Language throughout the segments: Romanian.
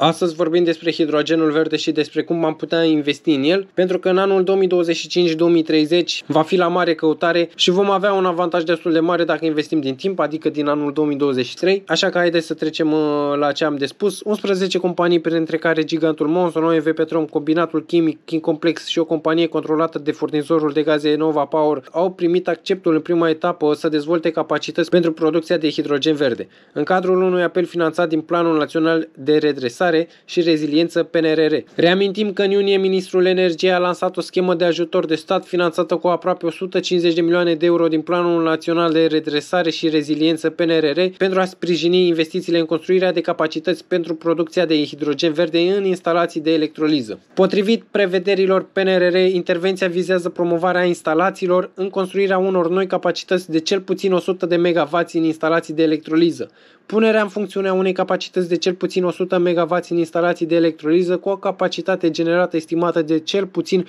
Astăzi vorbim despre hidrogenul verde și despre cum am putea investi în el, pentru că în anul 2025-2030 va fi la mare căutare și vom avea un avantaj destul de mare dacă investim din timp, adică din anul 2023. Așa că haideți să trecem uh, la ce am de spus. 11 companii, printre care gigantul Monson, OMV Petrom, Combinatul Chimic, King Complex și o companie controlată de furnizorul de gaze Nova Power, au primit acceptul în prima etapă să dezvolte capacități pentru producția de hidrogen verde. În cadrul unui apel finanțat din Planul Național de Redresare, Dezvoltare și Reziliență PNRR. Reamintim că în iunie Ministrul Energiei a lansat o schemă de ajutor de stat finanțată cu aproape 150 de milioane de euro din Planul Național de Redresare și Reziliență PNRR pentru a sprijini investițiile în construirea de capacități pentru producția de hidrogen verde în instalații de electroliză. Potrivit prevederilor PNRR, intervenția vizează promovarea instalațiilor în construirea unor noi capacități de cel puțin 100 de MW în instalații de electroliză, punerea în funcțiune a unei capacități de cel puțin 100 MW în instalații de electroliză cu o capacitate generată estimată de cel puțin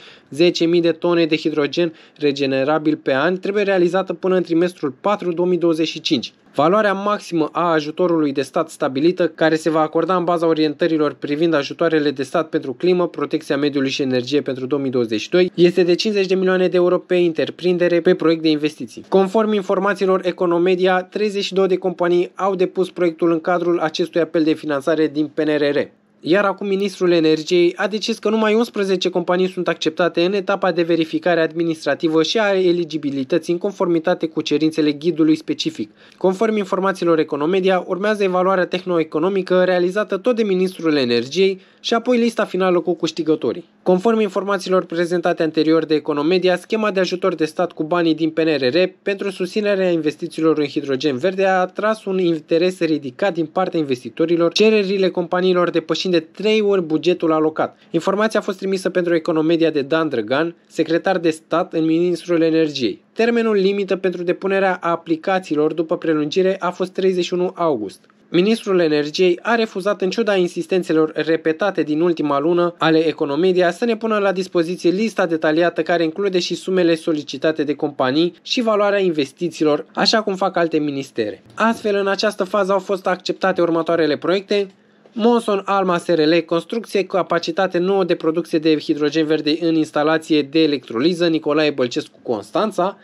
10.000 de tone de hidrogen regenerabil pe an trebuie realizată până în trimestrul 4 2025. Valoarea maximă a ajutorului de stat stabilită, care se va acorda în baza orientărilor privind ajutoarele de stat pentru climă, protecția mediului și energie pentru 2022, este de 50 de milioane de euro pe interprindere pe proiect de investiții. Conform informațiilor Economedia, 32 de companii au depus proiectul în cadrul acestui apel de finanțare din PNRR. Iar acum ministrul energiei a decis că numai 11 companii sunt acceptate în etapa de verificare administrativă și a eligibilității în conformitate cu cerințele ghidului specific. Conform informațiilor Economedia, urmează evaluarea tehnoeconomică realizată tot de ministrul energiei, și apoi lista finală cu câștigătorii. Conform informațiilor prezentate anterior de Economedia, schema de ajutor de stat cu banii din PNRR pentru susținerea investițiilor în hidrogen verde a atras un interes ridicat din partea investitorilor, cererile companiilor depășind de 3 ori bugetul alocat. Informația a fost trimisă pentru Economedia de Dan Drăgan, secretar de stat în Ministrul Energiei. Termenul limită pentru depunerea aplicațiilor după prelungire a fost 31 august. Ministrul Energiei a refuzat, în ciuda insistențelor repetate din ultima lună ale Economedia, să ne pună la dispoziție lista detaliată care include și sumele solicitate de companii și valoarea investițiilor, așa cum fac alte ministere. Astfel, în această fază au fost acceptate următoarele proiecte, Monson Alma SRL, construcție cu capacitate nouă de producție de hidrogen verde în instalație de electroliză Nicolae Bălcescu Constanța,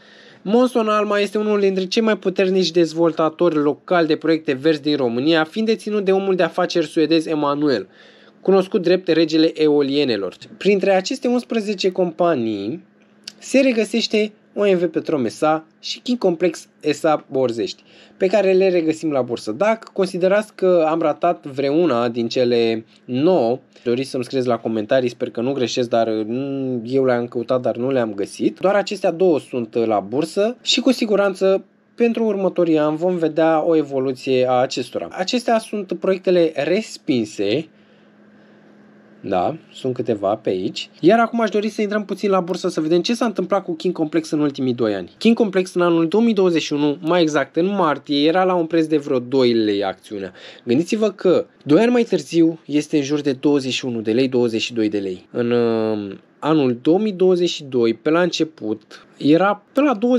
Monson Alma este unul dintre cei mai puternici dezvoltatori locali de proiecte verzi din România, fiind deținut de omul de afaceri suedez Emanuel, cunoscut drept regele eolienelor. Printre aceste 11 companii se regăsește OMV Petrom SA și King Complex SA Borzești, pe care le regăsim la bursă. Dacă considerați că am ratat vreuna din cele 9, doriți să-mi scrieți la comentarii, sper că nu greșesc, dar mm, eu le-am căutat, dar nu le-am găsit. Doar acestea două sunt uh, la bursă și cu siguranță pentru următorii ani vom vedea o evoluție a acestora. Acestea sunt proiectele respinse da, sunt câteva pe aici. Iar acum aș dori să intrăm puțin la bursă să vedem ce s-a întâmplat cu King Complex în ultimii 2 ani. King Complex în anul 2021, mai exact în martie, era la un preț de vreo 2 lei acțiunea. Gândiți-vă că 2 ani mai târziu este în jur de 21 de lei, 22 de lei. În uh, anul 2022, pe la început, era până la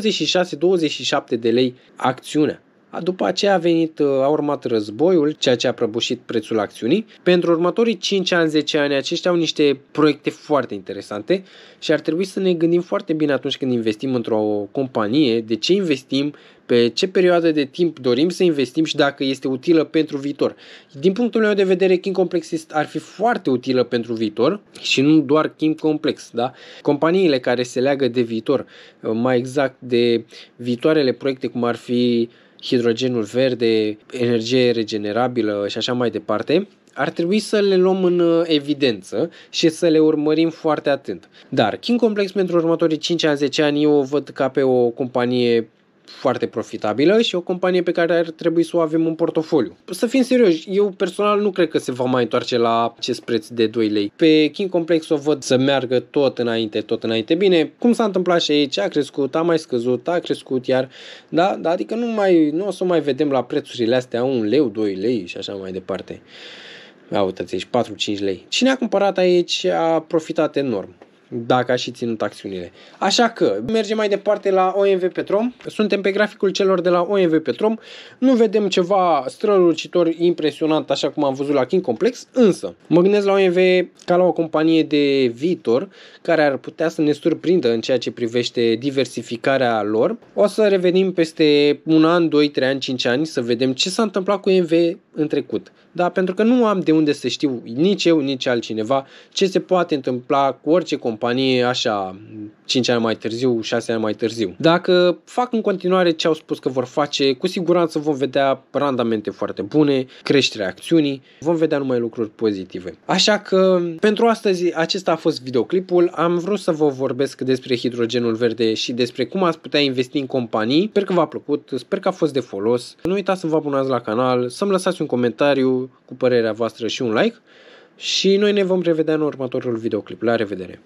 26-27 de lei acțiunea. După aceea a venit, uh, a urmat războiul, ceea ce a prăbușit prețul acțiunii. Pentru următorii 5 ani, 10 ani, aceștia au niște proiecte foarte interesante și ar trebui să ne gândim foarte bine atunci când investim într-o companie, de ce investim, pe ce perioadă de timp dorim să investim și dacă este utilă pentru viitor. Din punctul meu de vedere, King Complex ar fi foarte utilă pentru viitor și nu doar King Complex, da? Companiile care se leagă de viitor, uh, mai exact de viitoarele proiecte cum ar fi hidrogenul verde, energie regenerabilă și așa mai departe, ar trebui să le luăm în uh, evidență și să le urmărim foarte atent. Dar King Complex pentru următorii 5 ani, 10 ani, eu o văd ca pe o companie foarte profitabilă și o companie pe care ar trebui să o avem în portofoliu. Să fim serioși, eu personal nu cred că se va mai întoarce la acest preț de 2 lei. Pe King Complex o văd să meargă tot înainte, tot înainte. Bine, cum s-a întâmplat și aici, a crescut, a mai scăzut, a crescut iar, da, da adică nu, mai, nu o să mai vedem la prețurile astea 1 leu, 2 lei și așa mai departe. Ia uitați aici, 4-5 lei. Cine a cumpărat aici a profitat enorm dacă aș fi ținut acțiunile. Așa că mergem mai departe la OMV Petrom. Suntem pe graficul celor de la OMV Petrom. Nu vedem ceva strălucitor impresionant așa cum am văzut la King Complex, însă mă gândesc la OMV ca la o companie de viitor care ar putea să ne surprindă în ceea ce privește diversificarea lor. O să revenim peste un an, 2, 3 ani, 5 ani să vedem ce s-a întâmplat cu OMV în trecut. Da, pentru că nu am de unde să știu nici eu, nici altcineva ce se poate întâmpla cu orice companie așa 5 ani mai târziu, 6 ani mai târziu. Dacă fac în continuare ce au spus că vor face, cu siguranță vom vedea randamente foarte bune, creșterea acțiunii, vom vedea numai lucruri pozitive. Așa că pentru astăzi acesta a fost videoclipul. Am vrut să vă vorbesc despre hidrogenul verde și despre cum ați putea investi în companii. Sper că v-a plăcut, sper că a fost de folos. Nu uitați să vă abonați la canal, să-mi lăsați un un comentariu cu părerea voastră și un like și noi ne vom revedea în următorul videoclip. La revedere!